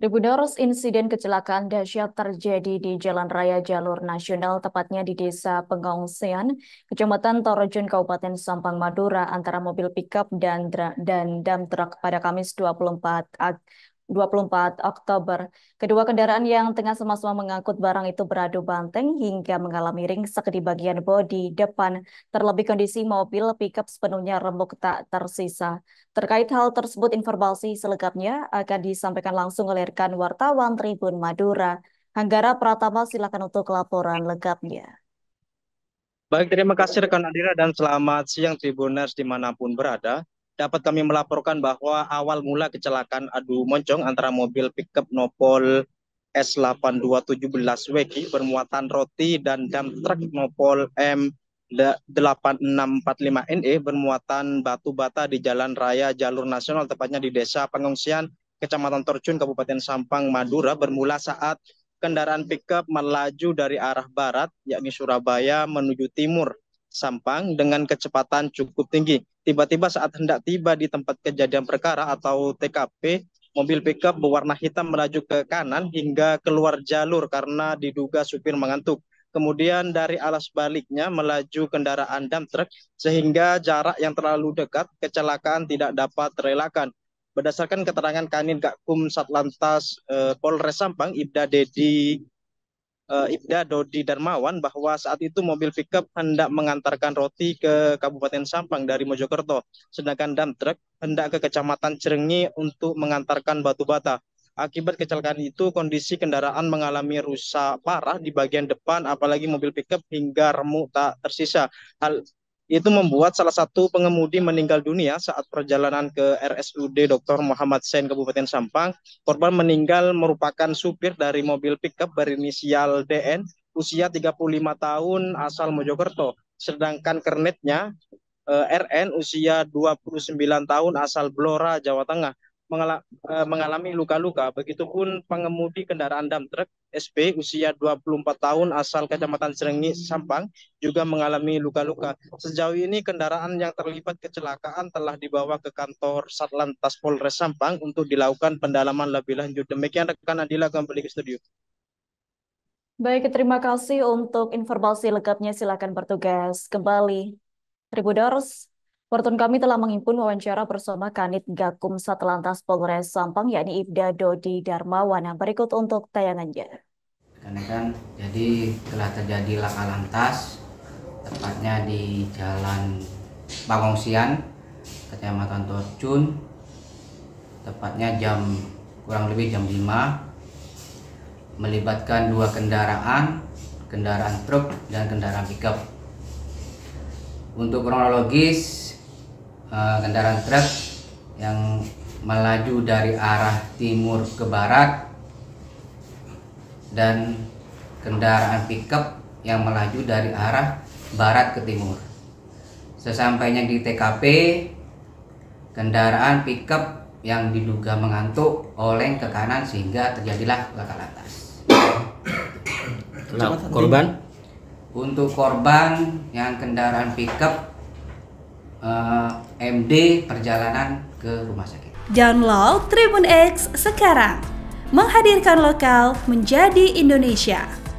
Tribuners, insiden kecelakaan dahsyat terjadi di Jalan Raya Jalur Nasional, tepatnya di Desa Pengongsian, Kecamatan Torojun, Kabupaten Sampang, Madura, antara mobil pickup dan, dan dam truk pada Kamis 24 24 Oktober. Kedua kendaraan yang tengah sama-sama mengangkut barang itu beradu banteng hingga mengalami ringsek di bagian bodi depan. Terlebih kondisi mobil pickup sepenuhnya remuk tak tersisa. Terkait hal tersebut informasi selengkapnya akan disampaikan langsung oleh rekan wartawan Tribun Madura. Hanggara Pratama silakan untuk laporan lengkapnya. Baik, terima kasih rekan Adira dan selamat siang Tribuners dimanapun berada dapat kami melaporkan bahwa awal mula kecelakaan adu moncong antara mobil pickup Nopol S8217 WG bermuatan roti dan truk truk Nopol M8645NE bermuatan batu bata di jalan raya jalur nasional tepatnya di Desa Pengungsian Kecamatan Torcun, Kabupaten Sampang Madura bermula saat kendaraan pickup melaju dari arah barat yakni Surabaya menuju timur Sampang dengan kecepatan cukup tinggi. Tiba-tiba saat hendak tiba di tempat kejadian perkara atau TKP, mobil pickup berwarna hitam melaju ke kanan hingga keluar jalur karena diduga supir mengantuk. Kemudian dari alas baliknya melaju kendaraan dump truk sehingga jarak yang terlalu dekat kecelakaan tidak dapat terelakkan. Berdasarkan keterangan Kanit Gakum Satlantas eh, Polres Sampang, Ibda Dedi uh, Ibda Dodi Darmawan bahwa saat itu mobil pickup hendak mengantarkan roti ke Kabupaten Sampang dari Mojokerto, sedangkan dump truck hendak ke Kecamatan Cerengi untuk mengantarkan batu bata. Akibat kecelakaan itu, kondisi kendaraan mengalami rusak parah di bagian depan, apalagi mobil pickup hingga remuk tak tersisa. Hal itu membuat salah satu pengemudi meninggal dunia saat perjalanan ke RSUD Dr. Muhammad Sen Kabupaten Sampang. Korban meninggal merupakan supir dari mobil pickup berinisial DN usia 35 tahun asal Mojokerto. Sedangkan kernetnya eh, RN usia 29 tahun asal Blora Jawa Tengah. Eh, mengalami luka-luka. Begitupun pengemudi kendaraan dam truk SP usia 24 tahun asal Kecamatan Serengi Sampang juga mengalami luka-luka. Sejauh ini kendaraan yang terlibat kecelakaan telah dibawa ke kantor Satlantas Polres Sampang untuk dilakukan pendalaman lebih lanjut. Demikian rekan Adila kembali ke studio. Baik, terima kasih untuk informasi lengkapnya. Silakan bertugas kembali. Tribudors, Fortun kami telah menghimpun wawancara bersama Kanit Gakum Satlantas Polres Sampang, yakni Ibda Dodi Darmawan. Berikut untuk tayangannya. Rekan-rekan, jadi telah terjadi laka lantas, tepatnya di Jalan Pangongsian, Kecamatan Torcun, tepatnya jam kurang lebih jam 5, melibatkan dua kendaraan, kendaraan truk dan kendaraan pickup. Untuk kronologis Eh, kendaraan truk yang melaju dari arah timur ke barat dan kendaraan pickup yang melaju dari arah barat ke timur. Sesampainya di TKP, kendaraan pickup yang diduga mengantuk oleng ke kanan sehingga terjadilah laka lantas. Nah, korban? Untuk korban yang kendaraan pickup uh, eh, MD perjalanan ke rumah sakit. Download Tribun X sekarang. Menghadirkan lokal menjadi Indonesia.